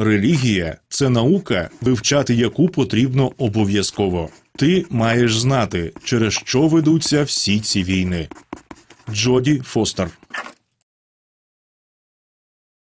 Релігія це наука, вивчати яку потрібно обов'язково. Ти маєш знати, через що ведуться всі ці війни. Джоді Фостер